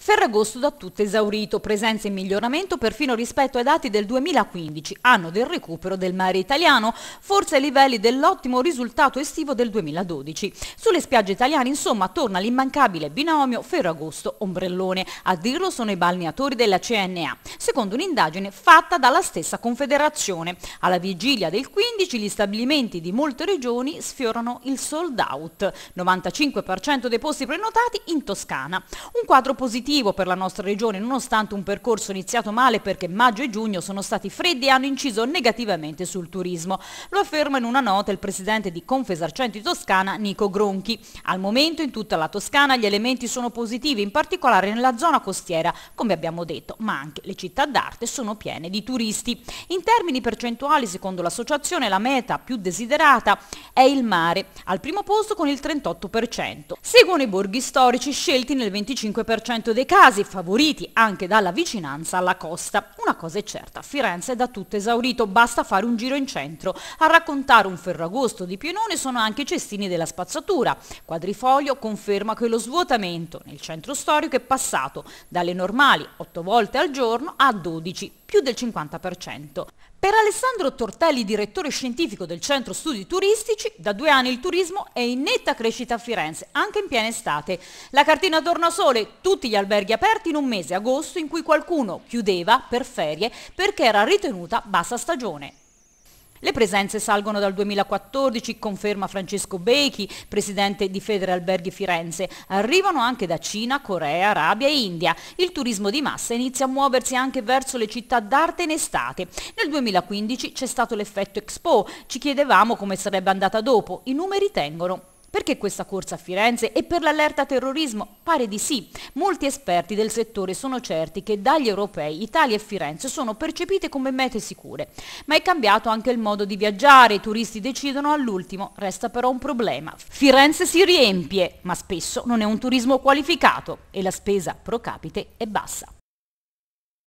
Ferragosto da tutto esaurito, presenza in miglioramento perfino rispetto ai dati del 2015, anno del recupero del mare italiano, forse ai livelli dell'ottimo risultato estivo del 2012. Sulle spiagge italiane insomma torna l'immancabile binomio Ferragosto-Ombrellone, a dirlo sono i balneatori della CNA, secondo un'indagine fatta dalla stessa Confederazione. Alla vigilia del 15 gli stabilimenti di molte regioni sfiorano il sold out, 95% dei posti prenotati in Toscana. Un quadro positivo positivo per la nostra regione nonostante un percorso iniziato male perché maggio e giugno sono stati freddi e hanno inciso negativamente sul turismo. Lo afferma in una nota il presidente di Confesarcenti Toscana Nico Gronchi. Al momento in tutta la Toscana gli elementi sono positivi, in particolare nella zona costiera, come abbiamo detto, ma anche le città d'arte sono piene di turisti. In termini percentuali, secondo l'associazione, la meta più desiderata è il mare, al primo posto con il 38%. Seguono i borghi storici scelti nel 25% dei casi, favoriti anche dalla vicinanza alla costa. Una cosa è certa, Firenze è da tutto esaurito, basta fare un giro in centro. A raccontare un ferragosto di Pienone sono anche i cestini della spazzatura. Quadrifoglio conferma che lo svuotamento nel centro storico è passato dalle normali 8 volte al giorno a 12 più del 50%. Per Alessandro Tortelli, direttore scientifico del Centro Studi Turistici, da due anni il turismo è in netta crescita a Firenze, anche in piena estate. La cartina sole, tutti gli alberghi aperti in un mese agosto in cui qualcuno chiudeva per ferie perché era ritenuta bassa stagione. Le presenze salgono dal 2014, conferma Francesco Bechi, presidente di Federalberghi Firenze. Arrivano anche da Cina, Corea, Arabia e India. Il turismo di massa inizia a muoversi anche verso le città d'arte in estate. Nel 2015 c'è stato l'effetto Expo. Ci chiedevamo come sarebbe andata dopo. I numeri tengono. Perché questa corsa a Firenze e per l'allerta terrorismo? Pare di sì. Molti esperti del settore sono certi che dagli europei Italia e Firenze sono percepite come mete sicure. Ma è cambiato anche il modo di viaggiare, i turisti decidono all'ultimo, resta però un problema. Firenze si riempie, ma spesso non è un turismo qualificato e la spesa pro capite è bassa.